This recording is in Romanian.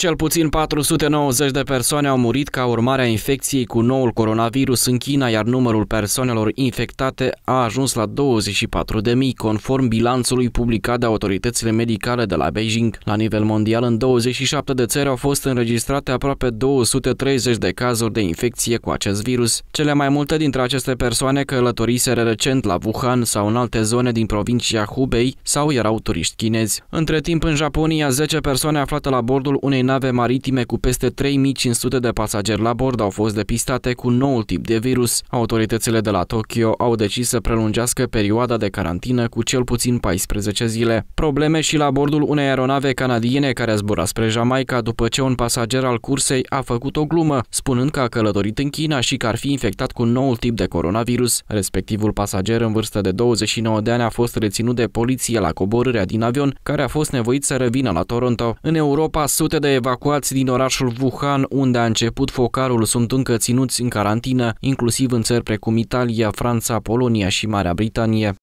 Cel puțin 490 de persoane au murit ca urmare a infecției cu noul coronavirus în China, iar numărul persoanelor infectate a ajuns la 24.000, conform bilanțului publicat de autoritățile medicale de la Beijing. La nivel mondial, în 27 de țări au fost înregistrate aproape 230 de cazuri de infecție cu acest virus. Cele mai multe dintre aceste persoane călătoriseră recent la Wuhan sau în alte zone din provincia Hubei sau erau turiști chinezi. Între timp, în Japonia, 10 persoane aflate la bordul unei nave maritime cu peste 3500 de pasageri la bord au fost depistate cu noul tip de virus. Autoritățile de la Tokyo au decis să prelungească perioada de carantină cu cel puțin 14 zile. Probleme și la bordul unei aeronave canadiene care a zburat spre Jamaica după ce un pasager al cursei a făcut o glumă, spunând că a călătorit în China și că ar fi infectat cu noul tip de coronavirus. Respectivul pasager în vârstă de 29 de ani a fost reținut de poliție la coborârea din avion, care a fost nevoit să revină la Toronto. În Europa, sute de evacuați din orașul Wuhan, unde a început focarul, sunt încă ținuți în carantină, inclusiv în țări precum Italia, Franța, Polonia și Marea Britanie.